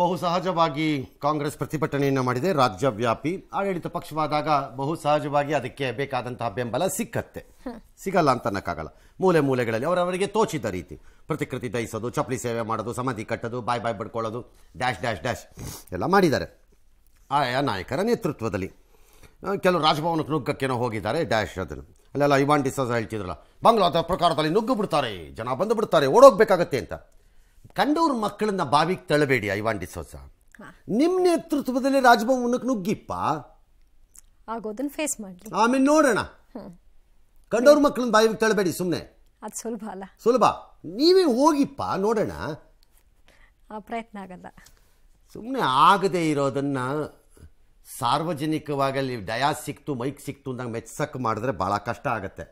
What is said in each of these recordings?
ಬಹು ಸಹಜವಾಗಿ ಕಾಂಗ್ರೆಸ್ ಪ್ರತಿಭಟನೆಯನ್ನು ಮಾಡಿದೆ ರಾಜ್ಯವ್ಯಾಪಿ ಆಡಳಿತ ಪಕ್ಷವಾದಾಗ ಬಹು ಸಹಜವಾಗಿ ಅದಕ್ಕೆ ಬೇಕಾದಂತಹ ಬೆಂಬಲ ಸಿಕ್ಕತ್ತೆ ಸಿಗಲ್ಲ ಅಂತ ಅನ್ನಕ್ಕಾಗಲ್ಲ ಮೂಲೆ ಮೂಲೆಗಳಲ್ಲಿ ಅವರವರಿಗೆ ತೋಚಿದ ರೀತಿ ಪ್ರತಿಕೃತಿ ದಹಿಸೋದು ಚಪ್ಪಲಿ ಸೇವೆ ಮಾಡೋದು ಸಮಾಧಿ ಕಟ್ಟೋದು ಬಾಯ್ ಬಾಯ್ ಬಡ್ಕೊಳ್ಳೋದು ಡ್ಯಾಶ್ ಡ್ಯಾಶ್ ಡ್ಯಾಶ್ ಎಲ್ಲ ಮಾಡಿದ್ದಾರೆ ಆಯಾ ನಾಯಕರ ನೇತೃತ್ವದಲ್ಲಿ ಕೆಲವು ರಾಜಭವನಕ್ಕೆ ನುಗ್ಗಕ್ಕೇನೋ ಹೋಗಿದ್ದಾರೆ ಡ್ಯಾಶ್ ಅದನ್ನು ಅಲ್ಲೆಲ್ಲ ಇವಾನ್ ಡಿಸೋಸ ಹೇಳ್ತಿದ್ರಲ್ಲ ಬಂಗ್ಲಾದ ಪ್ರಕಾರದಲ್ಲಿ ನುಗ್ಗು ಬಿಡ್ತಾರೆ ಜನ ಬಂದು ಬಿಡ್ತಾರೆ ಓಡೋಗ್ಬೇಕಾಗತ್ತೆ ಅಂತ ಕಂಡವ್ರ ಮಕ್ಕಳನ್ನ ಬಾವಿಗೆ ತಳ್ಳಬೇಡಿ ಐವಾನ್ ಡಿಸೋಸ ನಿಮ್ಮ ನೇತೃತ್ವದಲ್ಲಿ ರಾಜಭವನಕ್ಕೆ ನುಗ್ಗಿಪ್ಪ ಆಗೋದನ್ನ ಫೇಸ್ ಮಾಡಿ ಆಮೇಲೆ ನೋಡೋಣ ಕಂಡವ್ರ ಮಕ್ಕಳನ್ನ ಬಾವಿಗೆ ತಳಬೇಡಿ ಸುಮ್ಮನೆ ಅದು ಸುಲಭ ಅಲ್ಲ ಸುಲಭ ನೀವೇ ಹೋಗಿಪ್ಪ ನೋಡೋಣ ಪ್ರಯತ್ನ ಆಗಲ್ಲ ಸುಮ್ಮನೆ ಆಗದೆ ಇರೋದನ್ನ ಸಾರ್ವಜನಿಕವಾಗಿ ಅಲ್ಲಿ ಡಯಾಸ್ ಸಿಕ್ತು ಮೈಕ್ ಸಿಕ್ತು ಅಂದಾಗ ಮೆಚ್ಚಕ್ ಮಾಡಿದ್ರೆ ಭಾಳ ಕಷ್ಟ ಆಗತ್ತೆ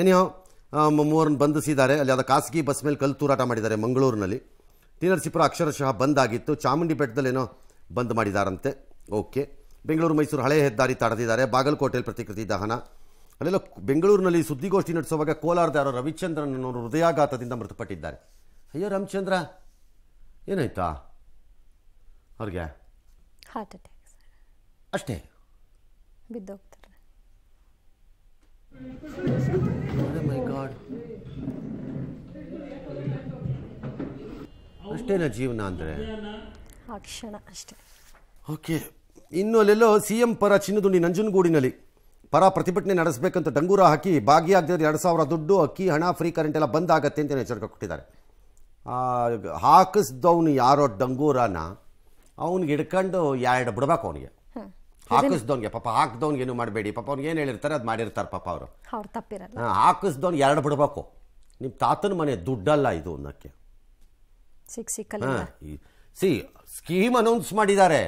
ಏನೋ ಮೂವರನ್ನು ಬಂಧಿಸಿದ್ದಾರೆ ಅಲ್ಲಿ ಅದು ಖಾಸಗಿ ಬಸ್ ಮೇಲೆ ಕಲ್ಲು ತೂರಾಟ ಮಾಡಿದ್ದಾರೆ ಮಂಗಳೂರಿನಲ್ಲಿ ತೀನರಸೀಪುರ ಅಕ್ಷರಶಃ ಬಂದ್ ಚಾಮುಂಡಿ ಬೆಟ್ಟದಲ್ಲೇನೋ ಬಂದ್ ಮಾಡಿದಾರಂತೆ ಓಕೆ ಬೆಂಗಳೂರು ಮೈಸೂರು ಹಳೆಯ ಹೆದ್ದಾರಿ ತಡೆದಿದ್ದಾರೆ ಬಾಗಲಕೋಟೆಯಲ್ಲಿ ಪ್ರತಿಕೃತಿ ದಹನ ಅಲ್ಲೆಲ್ಲ ಬೆಂಗಳೂರಿನಲ್ಲಿ ಸುದ್ದಿಗೋಷ್ಠಿ ನಡೆಸುವಾಗ ಕೋಲಾರದ ಯಾರೋ ರವಿಚಂದ್ರನ್ ಹೃದಯಾಘಾತದಿಂದ ಮೃತಪಟ್ಟಿದ್ದಾರೆ ಅಯ್ಯೋ ರಾಮಚಂದ್ರ ಏನಾಯ್ತಾ ಅವ್ರಿಗೆ ಅಷ್ಟೇ ಬಿದ್ದೋಗ್ತಾರೆ ಅಷ್ಟೇನ ಜೀವನ ಅಂದರೆ ಕ್ಷಣ ಅಷ್ಟೇ ಓಕೆ ಇನ್ನು ಅಲ್ಲೆಲ್ಲೋ ಸಿ ಎಂ ಪರ ಚಿನ್ನದುಂಡಿ ನಂಜನಗೂಡಿನಲ್ಲಿ ಪರ ಪ್ರತಿಭಟನೆ ನಡೆಸಬೇಕಂತ ಡಂಗೂರ ಹಾಕಿ ಭಾಗಿಯಾಗದಿದ್ರೆ ಎರಡು ಸಾವಿರ ದುಡ್ಡು ಅಕ್ಕಿ ಹಣ ಫ್ರೀ ಕರೆಂಟ್ ಎಲ್ಲ ಬಂದ್ ಆಗತ್ತೆ ಅಂತ ಎಚ್ಚರಿಕೆ ಕೊಟ್ಟಿದ್ದಾರೆ ಹಾಕಿಸ್ದವನು ಯಾರೋ ಡಂಗೂರನ ಅವ್ನಿಗೆ ಹಿಡ್ಕೊಂಡು ಎರಡು ಬಿಡ್ಬೇಕು ಅವನಿಗೆ ಹಾಕಿಸ್ದವ್ನಿಗೆ ಪಾಪ ಹಾಕ್ದವ್ನಿಗೆ ಏನು ಮಾಡಬೇಡಿ ಪಾಪ ಅವ್ನಿಗೆ ಏನು ಹೇಳಿರ್ತಾರೆ ಅದು ಮಾಡಿರ್ತಾರೆ ಪಾಪ ಅವರು ಹಾಕಿಸ್ದವ್ನಿಗೆ ಎರಡು ಬಿಡ್ಬೇಕು ನಿಮ್ಮ ತಾತನ ಮನೆ ದುಡ್ಡಲ್ಲ ಇದು ಅನ್ನೋಕ್ಕೆ ಸಿ ಸ್ಕೀಮ್ ಅನೌನ್ಸ್ ಮಾಡಿದ್ದಾರೆ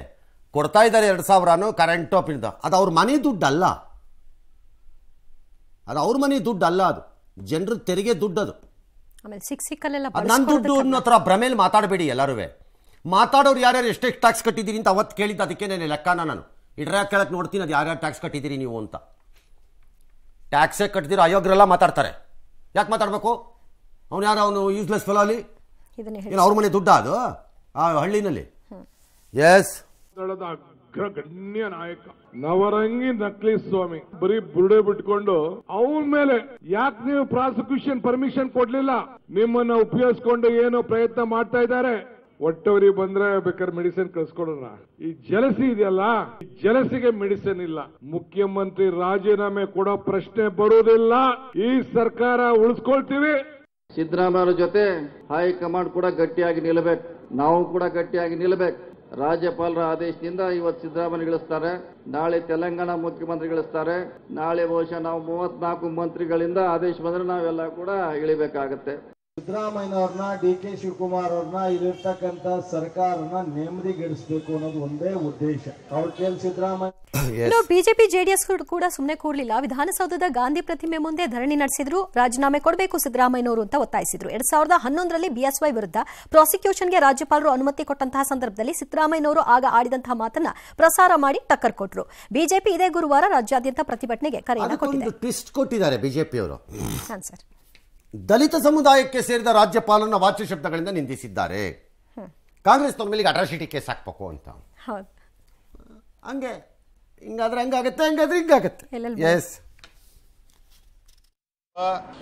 ಕೊಡ್ತಾ ಇದ್ದಾರೆ ಎರಡು ಸಾವಿರನೋ ಕರೆಂಟ್ ಟಾಪ್ ಇಂದ ಅದು ಅವ್ರ ಮನೆ ದುಡ್ಡು ಅಲ್ಲ ಅದು ಅವ್ರ ಮನೆ ದುಡ್ಡು ಅಲ್ಲ ಅದು ಜನರ ತೆರಿಗೆ ದುಡ್ಡು ಅದು ನನ್ನ ದುಡ್ಡು ಅನ್ನೋ ಭ್ರಮೇಲಿ ಮಾತಾಡಬೇಡಿ ಎಲ್ಲರೂ ಮಾತಾಡೋರು ಯಾರ್ಯಾರು ಎಷ್ಟೆಷ್ಟು ಟ್ಯಾಕ್ಸ್ ಕಟ್ಟಿದ್ದೀರಿ ಅಂತ ಅವತ್ತು ಕೇಳಿದ್ದು ಅದಕ್ಕೆ ನಾನು ಲೆಕ್ಕನ ನಾನು ಇಡ್ರ ಕೇಳಕ್ಕೆ ನೋಡ್ತೀನಿ ಅದು ಯಾರ್ಯಾರು ಟ್ಯಾಕ್ಸ್ ಕಟ್ಟಿದ್ದೀರಿ ನೀವು ಅಂತ ಟ್ಯಾಕ್ಸೇ ಕಟ್ಟಿದಿರೋ ಅಯೋಗ್ಯರೆಲ್ಲ ಮಾತಾಡ್ತಾರೆ ಯಾಕೆ ಮಾತಾಡಬೇಕು ಅವ್ನು ಯಾರು ಅವನು ಯೂಸ್ಲೆಸ್ ಫೆಲೋ ಇದನ್ನ ಅವ್ರ ಮನೆ ದುಡ್ಡ ಅದು ಆ ಹಳ್ಳಿನಲ್ಲಿ ಎಸ್ ದಳದ ಅಗ್ರಗಣ್ಯ ನಾಯಕ ನವರಂಗಿ ನಕ್ಲಿ ಸ್ವಾಮಿ ಬರೀ ಬುರುಡೆ ಬಿಟ್ಕೊಂಡು ಅವನ್ ಮೇಲೆ ಯಾಕೆ ನೀವು ಪ್ರಾಸಿಕ್ಯೂಷನ್ ಪರ್ಮಿಷನ್ ಕೊಡ್ಲಿಲ್ಲ ನಿಮ್ಮನ್ನ ಉಪಯೋಗಿಸ್ಕೊಂಡು ಏನೋ ಪ್ರಯತ್ನ ಮಾಡ್ತಾ ಇದ್ದಾರೆ ಒಟ್ಟವರಿ ಬಂದ್ರೆ ಬೇಕಾದ್ರೆ ಮೆಡಿಸಿನ್ ಕಳ್ಸ್ಕೊಡೋಣ ಈ ಜಲಸಿ ಇದೆಯಲ್ಲ ಈ ಜಲಸಿಗೆ ಮೆಡಿಸಿನ್ ಇಲ್ಲ ಮುಖ್ಯಮಂತ್ರಿ ರಾಜೀನಾಮೆ ಕೊಡೋ ಪ್ರಶ್ನೆ ಬರುವುದಿಲ್ಲ ಈ ಸರ್ಕಾರ ಉಳಿಸ್ಕೊಳ್ತೀವಿ ಸಿದ್ದರಾಮಯ್ಯರ ಜೊತೆ ಹೈಕಮಾಂಡ್ ಕೂಡ ಗಟ್ಟಿಯಾಗಿ ನಿಲ್ಲಬೇಕು ನಾವು ಕೂಡ ಗಟ್ಟಿಯಾಗಿ ನಿಲ್ಲಬೇಕು ರಾಜ್ಯಪಾಲರ ಆದೇಶದಿಂದ ಇವತ್ತು ಸಿದ್ದರಾಮಯ್ಯ ಇಳಿಸ್ತಾರೆ ನಾಳೆ ತೆಲಂಗಾಣ ಮುಖ್ಯಮಂತ್ರಿಗಳಿಸ್ತಾರೆ ನಾಳೆ ಬಹುಶಃ ನಾವು ಮೂವತ್ನಾಲ್ಕು ಮಂತ್ರಿಗಳಿಂದ ಆದೇಶ ಬಂದರೆ ನಾವೆಲ್ಲ ಕೂಡ ಇಳಿಬೇಕಾಗತ್ತೆ ಸಿದ್ದರಾಮಯ್ಯವ್ರನ್ನ ಡಿ ಕೆ ಶಿವಕುಮಾರ್ ಅವ್ರನ್ನ ಇಲ್ಲಿರ್ತಕ್ಕಂಥ ಸರ್ಕಾರನ ಅನ್ನೋದು ಒಂದೇ ಉದ್ದೇಶ ಅವ್ರ ಕೇಳಿ ಸಿದ್ದರಾಮಯ್ಯ ಬಿಜೆಪಿ ಜೆಡಿಎಸ್ ಕೂಡ ಸುಮ್ಮನೆ ಕೂಡಲಿಲ್ಲ ವಿಧಾನಸೌಧದ ಗಾಂಧಿ ಪ್ರತಿಮೆ ಮುಂದೆ ಧರಣಿ ನಡೆಸಿದ್ರು ರಾಜೀನಾಮೆ ಕೊಡಬೇಕು ಸಿದ್ದರಾಮಯ್ಯವರು ಅಂತ ಒತ್ತಾಯಿಸಿದ್ರು ಎರಡ್ ಸಾವಿರದ ಹನ್ನೊಂದರಲ್ಲಿ ಬಿಎಸ್ವೈ ವಿರುದ್ಧ ಪ್ರಾಸಿಕ್ಯೂಷನ್ಗೆ ರಾಜ್ಯಪಾಲರು ಅನುಮತಿ ಕೊಟ್ಟಂತಹ ಸಂದರ್ಭದಲ್ಲಿ ಸಿದ್ದರಾಮಯ್ಯವರು ಆಗ ಆಡಿದಂತಹ ಮಾತನ್ನ ಪ್ರಸಾರ ಮಾಡಿ ಟಕ್ಕರ್ ಕೊಟ್ರು ಬಿಜೆಪಿ ಇದೇ ಗುರುವಾರ ರಾಜ್ಯಾದ್ಯಂತ ಪ್ರತಿಭಟನೆಗೆ ಕರೆ ಕೊಟ್ಟಿದ್ದಾರೆ ದಲಿತ ಸಮುದಾಯಕ್ಕೆ ಸೇರಿದ ರಾಜ್ಯಪಾಲನ ವಾಚ್ಯ ಶಬ್ದಗಳಿಂದ ನಿಂದಿಸಿದ್ದಾರೆ ಕಾಂಗ್ರೆಸ್ ತಮ್ಮ ಅಟ್ರಾಸಿಟಿ ಕೇಸ್ ಹಾಕ್ಬೇಕು ಅಂತ ಹಂಗೆ ಹಿಂಗಾದ್ರೆ ಹಂಗಾಗತ್ತೆ ಹಂಗಾದ್ರೆ ಹಿಂಗಾಗತ್ತೆ ಎಸ್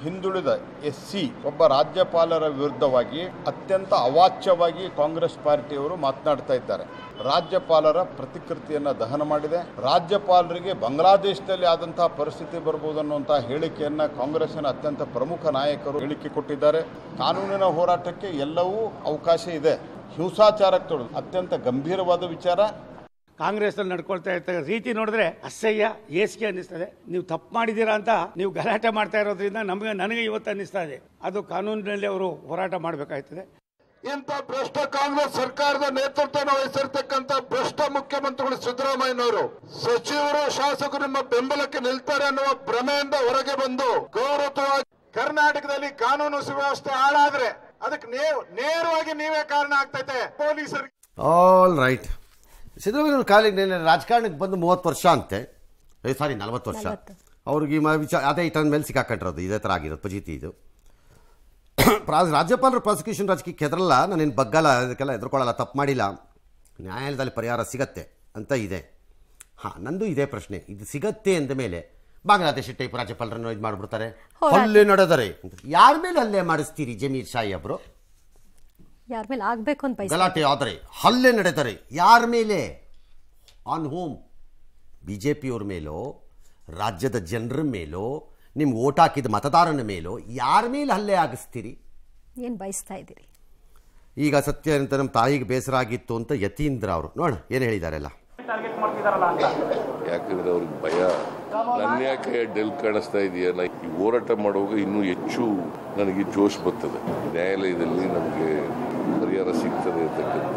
ಹಿಂದುಳಿದ ಎಸ್ ಸಿ ಒಬ್ಬ ರಾಜ್ಯಪಾಲರ ವಿರುದ್ಧವಾಗಿ ಅತ್ಯಂತ ಅವಾಚ್ಯವಾಗಿ ಕಾಂಗ್ರೆಸ್ ಪಾರ್ಟಿಯವರು ಮಾತನಾಡ್ತಾ ಇದ್ದಾರೆ ರಾಜ್ಯಪಾಲರ ಪ್ರತಿಕೃತಿಯನ್ನ ದಹನ ಮಾಡಿದೆ ರಾಜ್ಯಪಾಲರಿಗೆ ಬಾಂಗ್ಲಾದೇಶದಲ್ಲಿ ಆದಂತಹ ಪರಿಸ್ಥಿತಿ ಬರಬಹುದು ಅನ್ನುವಂತಹ ಹೇಳಿಕೆಯನ್ನು ಕಾಂಗ್ರೆಸ್ನ ಅತ್ಯಂತ ಪ್ರಮುಖ ನಾಯಕರು ಹೇಳಿಕೆ ಕೊಟ್ಟಿದ್ದಾರೆ ಕಾನೂನಿನ ಹೋರಾಟಕ್ಕೆ ಎಲ್ಲವೂ ಅವಕಾಶ ಇದೆ ಹಿಂಸಾಚಾರಕ್ಕೆ ಅತ್ಯಂತ ಗಂಭೀರವಾದ ವಿಚಾರ ಕಾಂಗ್ರೆಸ್ನಲ್ಲಿ ನಡ್ಕೊಳ್ತಾ ಇರ್ತ ರೀತಿ ನೋಡಿದ್ರೆ ಅಸಹ್ಯ ಏಸಿಗೆ ಅನ್ನಿಸ್ತದೆ ನೀವು ತಪ್ಪು ಮಾಡಿದ್ದೀರಾ ಅಂತ ನೀವು ಗಲಾಟೆ ಮಾಡ್ತಾ ಇರೋದ್ರಿಂದ ನಮಗೆ ನನಗೆ ಇವತ್ತು ಅನ್ನಿಸ್ತಾ ಇದೆ ಅದು ಕಾನೂನಿನಲ್ಲಿ ಅವರು ಹೋರಾಟ ಮಾಡಬೇಕಾಯ್ತದೆ ಇಂಥ ಭ್ರಷ್ಟ ಕಾಂಗ್ರೆಸ್ ಸರ್ಕಾರದ ನೇತೃತ್ವ ವಹಿಸಿರ್ತಕ್ಕಂಥ ಭ್ರಷ್ಟ ಮುಖ್ಯಮಂತ್ರಿಗಳು ಸಿದ್ದರಾಮಯ್ಯನವರು ಸಚಿವರು ಶಾಸಕರು ನಿಮ್ಮ ಬೆಂಬಲಕ್ಕೆ ನಿಲ್ತಾರೆ ಅನ್ನುವ ಭ್ರಮೆಯಿಂದ ಹೊರಗೆ ಬಂದು ಗೌರವವಾಗಿ ಕರ್ನಾಟಕದಲ್ಲಿ ಕಾನೂನು ಸುವ್ಯವಸ್ಥೆ ಹಾಳಾದ್ರೆ ಅದಕ್ಕೆ ನೇರವಾಗಿ ನೀವೇ ಕಾರಣ ಆಗ್ತೈತೆ ಪೊಲೀಸರಿಗೆ ಆಲ್ ರೈಟ್ ಸಿದ್ದರಾಮಯ್ಯ ಕಾಲಿಗೆ ನಿನ್ನೆ ರಾಜಕಾರಣಕ್ಕೆ ಬಂದು ಮೂವತ್ತು ವರ್ಷ ಅಂತೆ ಸಾರಿ ನಲ್ವತ್ತು ವರ್ಷ ಅವ್ರಿಗೆ ವಿಚಾರ ಅದೇ ತನ್ನ ಮೇಲೆ ಸಿಕ್ಕಾಕೊಂಡಿರೋದು ಇದೇ ಥರ ಆಗಿರೋದು ಪಜೀತಿ ಇದು ರಾಜ್ಯಪಾಲರು ಪ್ರಾಸಿಕ್ಯೂಷನ್ ರಾಜಕೀಯಕ್ಕೆ ಹೆದರಲ್ಲ ನಾನೇನು ಬಗ್ಗಲ್ಲ ಅದಕ್ಕೆಲ್ಲ ಎದುರುಕೊಳ್ಳಲ್ಲ ತಪ್ಪು ಮಾಡಿಲ್ಲ ನ್ಯಾಯಾಲಯದಲ್ಲಿ ಪರಿಹಾರ ಸಿಗತ್ತೆ ಅಂತ ಇದೆ ಹಾಂ ನಂದು ಇದೇ ಪ್ರಶ್ನೆ ಇದು ಸಿಗತ್ತೆ ಅಂದ ಮೇಲೆ ಬಾಂಗ್ಲಾದೇಶ ಟೈಪ್ ರಾಜ್ಯಪಾಲರನ್ನು ಇದು ಮಾಡಿಬಿಡ್ತಾರೆ ಅಲ್ಲೇ ನಡೆದರೆ ಯಾರ ಮೇಲೆ ಅಲ್ಲೇ ಮಾಡಿಸ್ತೀರಿ ಜಮೀರ್ ಶಾಹಿ ಅವರು ಯಾರ ಮೇಲೆ ಆಗಬೇಕು ಅಂತ ಗಲಾಟೆ ಆದರೆ ಹಲ್ಲೆ ನಡೆತಾರೆ ಯಾರ ಮೇಲೆ ಆನ್ ಹೋಮ್ ಬಿ ಜೆ ಪಿಯವ್ರ ಮೇಲೋ ರಾಜ್ಯದ ಜನರ ಮೇಲೋ ನಿಮ್ಗೆ ಓಟ್ ಹಾಕಿದ ಮತದಾರನ ಮೇಲೋ ಯಾರ ಮೇಲೆ ಹಲ್ಲೆ ಆಗಿಸ್ತೀರಿ ಏನು ಬಯಸ್ತಾ ಇದ್ದೀರಿ ಈಗ ಸತ್ಯ ಅಂತ ನಮ್ಮ ತಾಯಿಗೆ ಬೇಸರ ಆಗಿತ್ತು ಅಂತ ಯತೀಂದ್ರ ಅವರು ನೋಡ ಏನು ಹೇಳಿದಾರೆಲ್ಲ ಯಾಕಂದ್ರೆ ಅವ್ರಿಗೆ ಭಯ ನನ್ನ ಯಾಕೆ ಡೆಲ್ ಕಾಣಿಸ್ತಾ ಇದೆಯಲ್ಲ ಈ ಹೋರಾಟ ಮಾಡುವಾಗ ಇನ್ನೂ ಹೆಚ್ಚು ನನಗೆ ಜೋಶ್ ಬರ್ತದೆ ನ್ಯಾಯಾಲಯದಲ್ಲಿ ನಮಗೆ ಹಿರಿಯರ ಸಿಗ್ತದೆ ಅಂತಕ್ಕಂಥ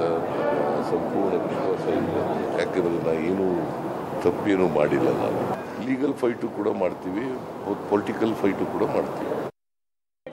ಸಂಪೂರ್ಣ ವಿಶ್ವಾಸ ಇದೆ ಯಾಕೆಂದರೆ ನಾ ಏನೂ ತಪ್ಪೇನೂ ಮಾಡಿಲ್ಲ ನಾವು ಲೀಗಲ್ ಫೈಟು ಕೂಡ ಮಾಡ್ತೀವಿ ಪೊಲಿಟಿಕಲ್ ಫೈಟು ಕೂಡ ಮಾಡ್ತೀವಿ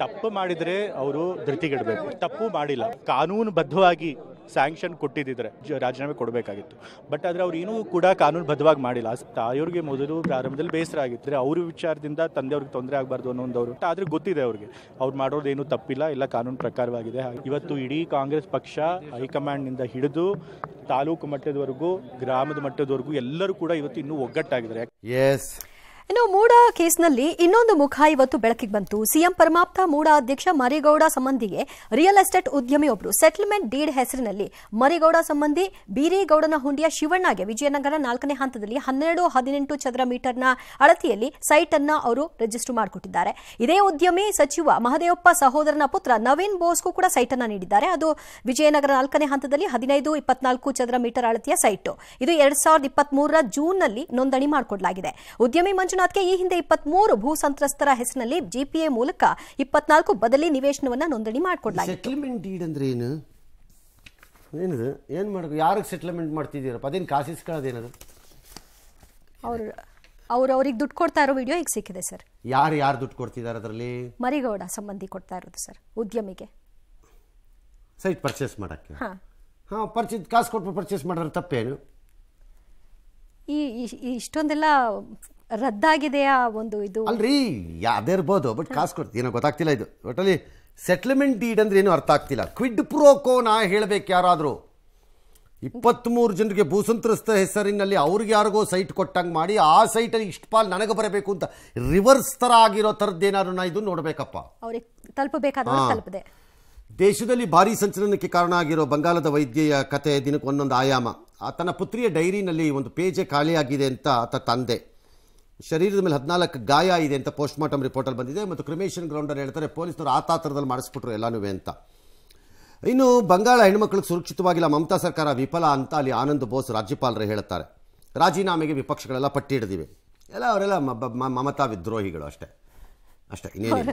ತಪ್ಪು ಮಾಡಿದರೆ ಅವರು ಧೃತಿಗೆಡಬೇಕು ತಪ್ಪು ಮಾಡಿಲ್ಲ ಕಾನೂನುಬದ್ಧವಾಗಿ ಸ್ಯಾಂಕ್ಷನ್ ಕೊಟ್ಟಿದ್ದಿದ್ರೆ ರಾಜೀನಾಮೆ ಕೊಡಬೇಕಾಗಿತ್ತು ಬಟ್ ಆದರೆ ಅವ್ರು ಏನೂ ಕೂಡ ಕಾನೂನು ಬದ್ಧವಾಗಿ ಮಾಡಿಲ್ಲ ತಾಯಿಯವ್ರಿಗೆ ಮೊದಲು ಪ್ರಾರಂಭದಲ್ಲಿ ಬೇಸರ ಆಗಿದ್ರೆ ಅವ್ರ ವಿಚಾರದಿಂದ ತಂದೆಯವ್ರಿಗೆ ತೊಂದರೆ ಆಗಬಾರ್ದು ಅನ್ನೋ ಒಂದು ಅವರು ಆದರೆ ಗೊತ್ತಿದೆ ಅವ್ರಿಗೆ ಅವ್ರು ಏನು ತಪ್ಪಿಲ್ಲ ಇಲ್ಲ ಕಾನೂನು ಪ್ರಕಾರವಾಗಿದೆ ಇವತ್ತು ಇಡೀ ಕಾಂಗ್ರೆಸ್ ಪಕ್ಷ ಹೈಕಮಾಂಡ್ನಿಂದ ಹಿಡಿದು ತಾಲೂಕು ಮಟ್ಟದವರೆಗೂ ಗ್ರಾಮದ ಮಟ್ಟದವರೆಗೂ ಎಲ್ಲರೂ ಕೂಡ ಇವತ್ತು ಇನ್ನೂ ಒಗ್ಗಟ್ಟಾಗಿದ್ದಾರೆ ಎಸ್ ಇನ್ನು ಮೂಡ ಕೇಸ್ನಲ್ಲಿ ಇನ್ನೊಂದು ಮುಖ ಇವತ್ತು ಬೆಳಕಿಗೆ ಬಂತು ಸಿಎಂ ಪರಮಾಪ್ತ ಮೂಡ ಅಧ್ಯಕ್ಷ ಮರಿಗೌಡ ಸಂಬಂಧಿಗೆ ರಿಯಲ್ ಎಸ್ಟೇಟ್ ಉದ್ಯಮಿಯೊಬ್ಬರು ಸೆಟಲ್ಮೆಂಟ್ ಡೀಡ್ ಹೆಸರಿನಲ್ಲಿ ಮರಿಗೌಡ ಸಂಬಂಧಿ ಬೀರೇಗೌಡನ ಹುಂಡಿಯ ಶಿವಣ್ಣಗೆ ವಿಜಯನಗರ ನಾಲ್ಕನೇ ಹಂತದಲ್ಲಿ ಹನ್ನೆರಡು ಹದಿನೆಂಟು ಚದರ ಮೀಟರ್ನ ಅಳತೆಯಲ್ಲಿ ಸೈಟ್ ಅನ್ನ ಅವರು ರಿಜಿಸ್ಟರ್ ಮಾಡಿಕೊಟ್ಟಿದ್ದಾರೆ ಇದೇ ಉದ್ಯಮಿ ಸಚಿವ ಮಹದೇವಪ್ಪ ಸಹೋದರನ ಪುತ್ರ ನವೀನ್ ಬೋಸ್ಗೂ ಕೂಡ ಸೈಟ್ ಅನ್ನ ನೀಡಿದ್ದಾರೆ ಅದು ವಿಜಯನಗರ ನಾಲ್ಕನೇ ಹಂತದಲ್ಲಿ ಹದಿನೈದು ಇಪ್ಪತ್ನಾಲ್ಕು ಚದರ ಮೀಟರ್ ಅಳತೆಯ ಸೈಟ್ ಇದು ಎರಡ್ ಸಾವಿರದ ಇಪ್ಪತ್ಮೂರರ ಜೂನ್ನಲ್ಲಿ ನೋಂದಣಿ ಮಾಡಿಕೊಡಲಾಗಿದೆ ಉದ್ಯಮಿ ಮಂಜುನಾಥ್ಗೆ ಈ ಹಿಂದೆ ಇಪ್ಪತ್ಮೂರು ಭೂ ಸಂತ್ರಸ್ತರ ಹೆಸರಿನಲ್ಲಿ ಜಿಪಿಎ ಮೂಲಕ ಇಪ್ಪತ್ನಾಲ್ಕು ಬದಲಿ ನಿವೇಶನವನ್ನ ನೋಂದಣಿ ಮಾಡಿಕೊಡಲಾಗಿದೆ ಏನಿದು ಏನು ಮಾಡಬೇಕು ಯಾರಿಗೆ ಸೆಟ್ಲ್ಮೆಂಟ್ ಮಾಡ್ತಿದ್ದೀರಪ್ಪ ಅದೇನು ಕಾಸು ಇಸ್ಕೊಳ್ಳೋದೇನದು ಅವರು ಅವ್ರು ಅವ್ರಿಗೆ ದುಡ್ಡು ಕೊಡ್ತಾ ಇರೋ ವಿಡಿಯೋ ಈಗ ಸಿಕ್ಕಿದೆ ಸರ್ ಯಾರು ಯಾರು ದುಡ್ಡು ಕೊಡ್ತಿದ್ದಾರೆ ಅದರಲ್ಲಿ ಮರಿಗೌಡ ಸಂಬಂಧಿ ಕೊಡ್ತಾ ಇರೋದು ಸರ್ ಉದ್ಯಮಿಗೆ ಸೈಟ್ ಪರ್ಚೇಸ್ ಮಾಡಕ್ಕೆ ಹಾಂ ಹಾಂ ಪರ್ಚೇಸ್ ಕಾಸು ಕೊಟ್ಟು ಪರ್ಚೇಸ್ ಮಾಡೋದ್ರ ತಪ್ಪೇನು ಈ ಇಷ್ಟೊಂದೆಲ್ಲ ರದ್ದಾಗಿದೆಯಾ ಒಂದು ಇದು ಅಲ್ರಿ ಅದೇ ಇರ್ಬೋದು ಬಟ್ ಕಾಸು ಕೊಡ್ತೀವಿ ಏನೋ ಗೊತ್ತಾಗ್ತಿಲ್ಲ ಇದು ಒಟ್ಟಲ್ಲಿ ಸೆಟ್ಲ್ಮೆಂಟ್ ಡೀಡ್ ಅಂದ್ರೆ ಏನು ಅರ್ಥ ಆಗ್ತಿಲ್ಲ ಕ್ವಿಡ್ ಪ್ರೋಕೋ ನಾ ಹೇಳಬೇಕು ಯಾರಾದರೂ ಮೂರು ಜನರಿಗೆ ಭೂಸಂತ್ರಸ್ತ ಹೆಸರಿನಲ್ಲಿ ಅವ್ರಿಗೆ ಯಾರಿಗೋ ಸೈಟ್ ಕೊಟ್ಟಂಗೆ ಮಾಡಿ ಆ ಸೈಟಲ್ಲಿ ಇಷ್ಟು ಪಾಲ್ ನನಗೆ ಬರಬೇಕು ಅಂತ ರಿವರ್ಸ್ ಥರ ಆಗಿರೋ ಥರದ್ದೇನಾದ್ರು ನಾ ಇದು ನೋಡಬೇಕಪ್ಪ ಅವ್ರಿಗೆ ತಲುಪಬೇಕಾದ ತಲುಪದೆ ದೇಶದಲ್ಲಿ ಭಾರಿ ಸಂಚಲನಕ್ಕೆ ಕಾರಣ ಆಗಿರೋ ಬಂಗಾಲದ ವೈದ್ಯೆಯ ಕತೆ ದಿನಕ್ಕೆ ಒಂದೊಂದು ಆಯಾಮ ತನ್ನ ಪುತ್ರಿಯ ಡೈರಿನಲ್ಲಿ ಒಂದು ಪೇಜೆ ಖಾಲಿಯಾಗಿದೆ ಅಂತ ಆತ ತಂದೆ ಶರೀರದ ಮೇಲೆ ಹದಿನಾಲ್ಕು ಗಾಯ ಇದೆ ಅಂತ ಪೋಸ್ಟ್ ಮಾರ್ಟಮ್ ರಿಪೋರ್ಟಲ್ಲಿ ಬಂದಿದೆ ಮತ್ತು ಕ್ರಿಮೇಷನ್ ಗ್ರೌಂಡಲ್ಲಿ ಹೇಳ್ತಾರೆ ಪೊಲೀಸರು ಆ ತಾತ್ರದಲ್ಲಿ ಮಾಡಿಸ್ಬಿಟ್ರು ಎಲ್ಲನೂ ಅಂತ ಇನ್ನು ಬಂಗಾಳ ಹೆಣ್ಮಕ್ಳಿಗೆ ಸುರಕ್ಷಿತವಾಗಿಲ್ಲ ಮಮತಾ ಸರ್ಕಾರ ವಿಫಲ ಅಂತ ಅಲ್ಲಿ ಆನಂದ್ ಬೋಸ್ ರಾಜ್ಯಪಾಲರೇ ಹೇಳ್ತಾರೆ ರಾಜೀನಾಮೆಗೆ ವಿಪಕ್ಷಗಳೆಲ್ಲ ಪಟ್ಟಿ ಹಿಡಿದಿವೆ ಎಲ್ಲ ಅವರೆಲ್ಲ ಮಮತಾ ವಿದ್ರೋಹಿಗಳು ಅಷ್ಟೇ ಅಷ್ಟೇ ಇನ್ನೇನು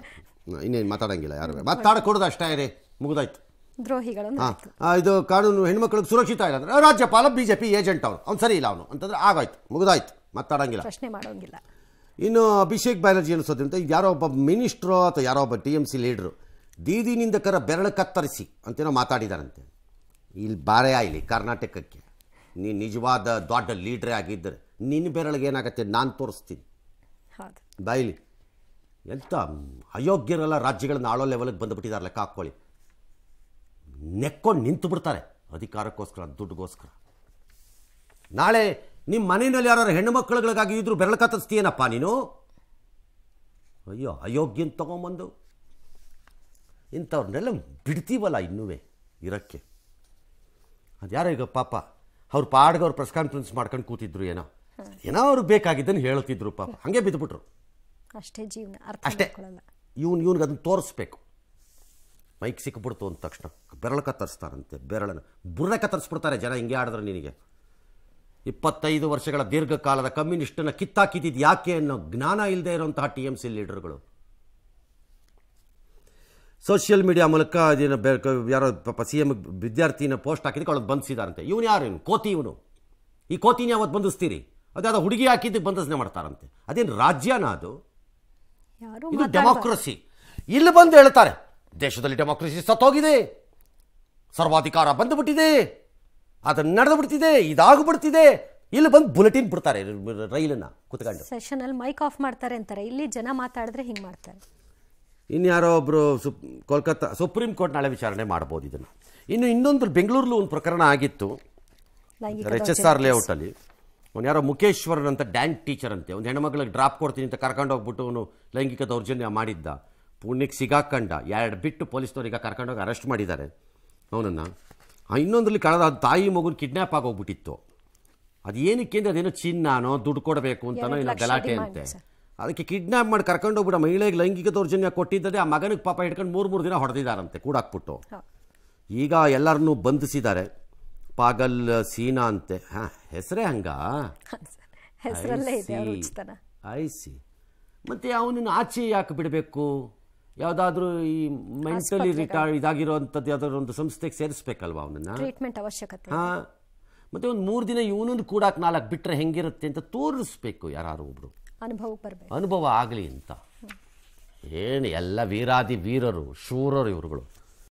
ಇನ್ನೇನು ಮಾತಾಡೋಂಗಿಲ್ಲ ಯಾರು ಮಾತಾಡಕೂಡದು ಅಷ್ಟೇ ರೀ ಮುಗಿದಾಯ್ತು ದ್ರೋಹಿಗಳು ಇದು ಕಾನೂನು ಹೆಣ್ಮಕ್ಳಿಗೆ ಸುರಕ್ಷಿತ ಇಲ್ಲ ಅಂದ್ರೆ ರಾಜ್ಯಪಾಲ ಬಿ ಜೆ ಪಿ ಏಜೆಂಟ್ ಅವನು ಅವ್ನು ಸರಿ ಇಲ್ಲ ಅವನು ಅಂತಂದ್ರೆ ಆಗಾಯ್ತು ಮುಗಿದಾಯ್ತು ಮಾತಾಡಂಗಿಲ್ಲ ಪ್ರಶ್ನೆ ಮಾಡೋಂಗಿಲ್ಲ ಇನ್ನು ಅಭಿಷೇಕ್ ಬ್ಯಾನರ್ಜಿ ಅನಿಸೋದ್ರಿಂದ ಯಾರೋ ಒಬ್ಬ ಮಿನಿಸ್ಟ್ರೋ ಅಥವಾ ಯಾರೋ ಒಬ್ಬ ಟಿ ಎಮ್ ಸಿ ಲೀಡ್ರು ಕರ ಬೆರಳು ಕತ್ತರಿಸಿ ಅಂತೇನೋ ಮಾತಾಡಿದಾರಂತೆ ಇಲ್ಲಿ ಬಾರೇ ಇಲ್ಲಿ ಕರ್ನಾಟಕಕ್ಕೆ ನೀನು ನಿಜವಾದ ದೊಡ್ಡ ಲೀಡ್ರೇ ಆಗಿದ್ದರೆ ನಿನ್ನ ಬೆರಳಿಗೆ ಏನಾಗತ್ತೆ ನಾನು ತೋರಿಸ್ತೀನಿ ಬಾಯಿಲಿ ಎಂಥ ಅಯೋಗ್ಯರೆಲ್ಲ ರಾಜ್ಯಗಳನ್ನ ಆಳೋ ಲೆವೆಲ್ಗೆ ಬಂದುಬಿಟ್ಟಿದ್ದಾರೆ ಲೆಕ್ಕ ಹಾಕ್ಕೊಳ್ಳಿ ನೆಕ್ಕೊಂಡು ನಿಂತು ಬಿಡ್ತಾರೆ ಅಧಿಕಾರಕ್ಕೋಸ್ಕರ ದುಡ್ಡುಗೋಸ್ಕರ ನಾಳೆ ನಿಮ್ಮ ಮನೆಯಲ್ಲಿ ಯಾರು ಹೆಣ್ಣು ಮಕ್ಕಳುಗಳಿಗಾಗಿ ಇದ್ರು ಬೆರಳು ಕತ್ತರಿಸ್ತೀಯೇನಪ್ಪ ನೀನು ಅಯ್ಯೋ ಅಯೋಗ್ಯನ ತೊಗೊಂಬಂದು ಇಂಥವ್ರನ್ನೆಲ್ಲ ಬಿಡ್ತೀವಲ್ಲ ಇನ್ನೂ ಇರೋಕ್ಕೆ ಅದು ಯಾರೋ ಈಗ ಪಾಪ ಅವ್ರ ಪಾಡ್ಗೆ ಅವ್ರು ಪ್ರೆಸ್ ಕಾನ್ಫರೆನ್ಸ್ ಮಾಡ್ಕೊಂಡು ಕೂತಿದ್ರು ಏನೋ ಏನೋ ಅವ್ರು ಬೇಕಾಗಿದ್ದನ್ನು ಹೇಳ್ತಿದ್ರು ಪಾಪ ಹಾಗೆ ಬಿದ್ದುಬಿಟ್ರು ಅಷ್ಟೇ ಜೀವನ ಅಷ್ಟೇ ಇವ್ನು ಇವ್ನಿಗೆ ಅದನ್ನು ತೋರಿಸ್ಬೇಕು ಮೈಕ್ ಸಿಕ್ಕಿಬಿಡ್ತು ಅಂದ ತಕ್ಷಣ ಬೆರಳು ಕತ್ತರಿಸ್ತಾರಂತೆ ಬೆರಳನ್ನು ಬುರ್ರೆ ಕತ್ತರಿಸ್ಬಿಡ್ತಾರೆ ಜನ ಹಿಂಗೆ ಆಡಿದ್ರೆ ನಿನಗೆ ಇಪ್ಪತ್ತೈದು ವರ್ಷಗಳ ದೀರ್ಘಕಾಲದ ಕಮ್ಯುನಿಸ್ಟನ್ನು ಕಿತ್ತಾಕಿದ್ದಿದ್ದು ಯಾಕೆ ಅನ್ನೋ ಜ್ಞಾನ ಇಲ್ಲದೆ ಇರುವಂತಹ ಟಿ ಎಮ್ ಸಿ ಲೀಡರ್ಗಳು ಸೋಷಿಯಲ್ ಮೀಡಿಯಾ ಮೂಲಕ ಅದೇನು ಯಾರೋ ಪಾಪ ಸಿ ಎಮ್ ವಿದ್ಯಾರ್ಥಿನ ಪೋಸ್ಟ್ ಹಾಕಿದ್ದಕ್ಕೆ ಕಳೋದು ಬಂಧಿಸಿದಾರಂತೆ ಇವನು ಯಾರು ಕೋತಿ ಇವನು ಈ ಕೋತಿನ ಯಾವತ್ತು ಬಂಧಿಸ್ತೀರಿ ಅದಾದ ಹುಡುಗಿ ಹಾಕಿದ್ದಕ್ಕೆ ಬಂಧನೆ ಮಾಡ್ತಾರಂತೆ ಅದೇನು ರಾಜ್ಯನ ಅದು ಇದು ಡೆಮಾಕ್ರಸಿ ಇಲ್ಲಿ ಬಂದು ಹೇಳ್ತಾರೆ ದೇಶದಲ್ಲಿ ಡೆಮಾಕ್ರಸಿ ಸತ್ತೋಗಿದೆ ಸರ್ವಾಧಿಕಾರ ಬಂದುಬಿಟ್ಟಿದೆ ಅದನ್ನ ನಡೆದು ಬಿಡ್ತಿದೆ ಬಿಡ್ತಿದೆ ಇಲ್ಲಿ ಬಂದು ಬುಲೆಟಿನ್ ಬಿಡ್ತಾರೆ ರೈಲನ್ನ ಕುತ್ಕೊಂಡು ಸೆಷನ್ ಅಲ್ಲಿ ಮೈಕ್ ಆಫ್ ಮಾಡ್ತಾರೆ ಅಂತಾರೆ ಇಲ್ಲಿ ಜನ ಮಾತಾಡಿದ್ರೆ ಹಿಂಗೆ ಮಾಡ್ತಾರೆ ಇನ್ಯಾರೋ ಒಬ್ಬರು ಸುಪ್ ಕೋಲ್ಕತ್ತಾ ಸುಪ್ರೀಂ ಕೋರ್ಟ್ ನಾಳೆ ವಿಚಾರಣೆ ಮಾಡ್ಬೋದು ಇದನ್ನು ಇನ್ನು ಇನ್ನೊಂದು ಬೆಂಗಳೂರಲ್ಲಿ ಒಂದು ಪ್ರಕರಣ ಆಗಿತ್ತು ಎಚ್ ಎಸ್ ಆರ್ ಲೇಔಟಲ್ಲಿ ಅವ್ನು ಯಾರೋ ಮುಖೇಶ್ವರನ್ ಅಂತ ಡ್ಯಾನ್ಸ್ ಟೀಚರ್ ಅಂತೆ ಒಂದು ಹೆಣ್ಮಕ್ಳಿಗೆ ಡ್ರಾಪ್ ಕೊಡ್ತೀನಿ ಅಂತ ಕರ್ಕೊಂಡು ಹೋಗ್ಬಿಟ್ಟು ಅವನು ಲೈಂಗಿಕ ದೌರ್ಜನ್ಯ ಮಾಡಿದ್ದ ಪುಣ್ಯಕ್ಕೆ ಸಿಗಾಕಂಡ ಎರಡು ಬಿಟ್ಟು ಪೊಲೀಸ್ನವ್ರಿಗೆ ಕರ್ಕೊಂಡೋಗಿ ಅರೆಸ್ಟ್ ಮಾಡಿದ್ದಾರೆ ಅವನನ್ನು ಇನ್ನೊಂದರಲ್ಲಿ ಕಳೆದ ಅದು ತಾಯಿ ಮಗುನ ಕಿಡ್ನ್ಯಾಪ್ ಆಗೋಗ್ಬಿಟ್ಟಿತ್ತು ಅದು ಏನಕ್ಕೆ ಅಂದರೆ ಅದೇನೋ ಚಿನ್ನಾನೋ ದುಡ್ಡು ಕೊಡಬೇಕು ಅಂತನೋ ಇಲ್ಲ ಗಲಾಟೆ ಅಂತೆ ಅದಕ್ಕೆ ಕಿಡ್ನಾಪ್ ಮಾಡಿ ಕರ್ಕೊಂಡೋಗ್ಬಿಡ ಮಹಿಳೆಗೆ ಲೈಂಗಿಕ ದೌರ್ಜನ್ಯ ಕೊಟ್ಟಿದ್ದದೆ ಆ ಮಗನಿಗೆ ಪಾಪ ಹಿಡ್ಕೊಂಡು ಮೂರು ಮೂರು ದಿನ ಹೊಡೆದಿದ್ದಾರಂತೆ ಕೂಡಾಕ್ಬಿಟ್ಟು ಈಗ ಎಲ್ಲರನ್ನೂ ಬಂಧಿಸಿದ್ದಾರೆ ಪಾಗಲ್ ಸೀನಾ ಅಂತೆ ಹಾ ಹೆಸರೇ ಹಂಗ ಐ ಸಿ ಮತ್ತೆ ಅವನನ್ನು ಆಚೆ ಯಾಕೆ ಬಿಡಬೇಕು ಯಾವುದಾದ್ರೂ ಈ ಮೆಂಟಲಿ ರಿಟೈರ್ಡ್ ಇದಾಗಿರುವಂಥದ್ದು ಯಾವ್ದಾದ್ರು ಒಂದು ಸಂಸ್ಥೆಗೆ ಸೇರಿಸ್ಬೇಕಲ್ವಾ ಅವನನ್ನ ಟ್ರೀಟ್ಮೆಂಟ್ ಅವಶ್ಯಕತೆ ಹಾ ಮತ್ತೆ ಒಂದು ಮೂರು ದಿನ ಇವನನ್ನು ಕೂಡಾಕ್ ನಾಲ್ಕು ಬಿಟ್ಟರೆ ಹೆಂಗಿರುತ್ತೆ ಅಂತ ತೋರಿಸ್ಬೇಕು ಯಾರು ಒಬ್ರು ಅನುಭವ ಅನುಭವ ಆಗಲಿ ಅಂತ ಏನು ಎಲ್ಲ ವೀರಾದಿ ವೀರರು ಶೂರರು ಇವರುಗಳು